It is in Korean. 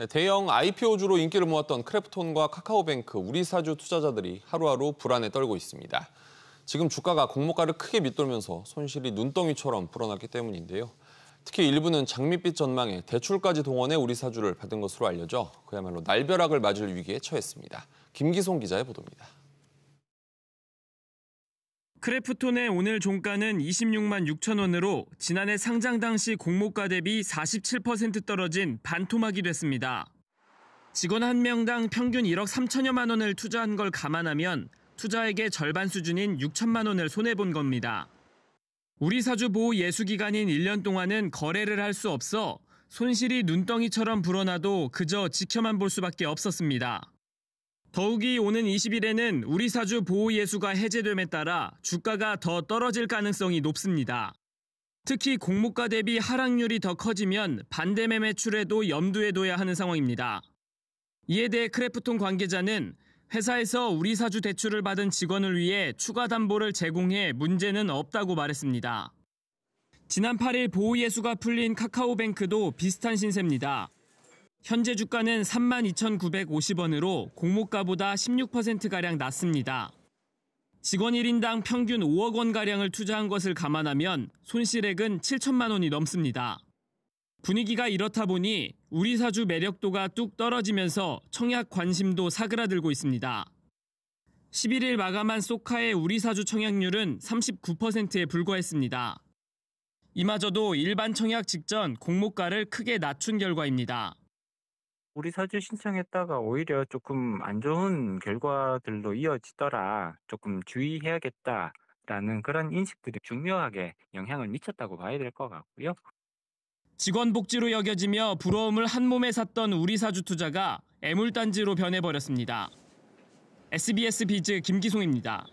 네, 대형 IPO주로 인기를 모았던 크래프톤과 카카오뱅크, 우리사주 투자자들이 하루하루 불안에 떨고 있습니다. 지금 주가가 공모가를 크게 밑돌면서 손실이 눈덩이처럼 불어났기 때문인데요. 특히 일부는 장밋빛 전망에 대출까지 동원해 우리사주를 받은 것으로 알려져 그야말로 날벼락을 맞을 위기에 처했습니다. 김기송 기자의 보도입니다. 크래프톤의 오늘 종가는 26만 6천 원으로 지난해 상장 당시 공모가 대비 47% 떨어진 반토막이 됐습니다. 직원 한 명당 평균 1억 3천여만 원을 투자한 걸 감안하면 투자액의 절반 수준인 6천만 원을 손해본 겁니다. 우리 사주 보호 예수 기간인 1년 동안은 거래를 할 수 없어 손실이 눈덩이처럼 불어나도 그저 지켜만 볼 수밖에 없었습니다. 더욱이 오는 20일에는 우리 사주 보호 예수가 해제됨에 따라 주가가 더 떨어질 가능성이 높습니다. 특히 공모가 대비 하락률이 더 커지면 반대 매매출에도 염두에 둬야 하는 상황입니다. 이에 대해 크래프톤 관계자는 회사에서 우리 사주 대출을 받은 직원을 위해 추가 담보를 제공해 문제는 없다고 말했습니다. 지난 8일 보호예수가 풀린 카카오뱅크도 비슷한 신세입니다. 현재 주가는 32,950원으로 공모가보다 16%가량 낮습니다. 직원 1인당 평균 5억 원가량을 투자한 것을 감안하면 손실액은 7천만 원이 넘습니다. 분위기가 이렇다 보니 우리 사주 매력도가 뚝 떨어지면서 청약 관심도 사그라들고 있습니다. 11일 마감한 소카의 우리 사주 청약률은 39%에 불과했습니다. 이마저도 일반 청약 직전 공모가를 크게 낮춘 결과입니다. 우리 사주 신청했다가 오히려 조금 안 좋은 결과들로 이어지더라. 조금 주의해야겠다. 라는 그런 인식들이 중요하게 영향을 미쳤다고 봐야 될 것 같고요. 직원 복지로 여겨지며 부러움을 한 몸에 샀던 우리 사주 투자가 애물단지로 변해버렸습니다. SBS 비즈 김기송입니다.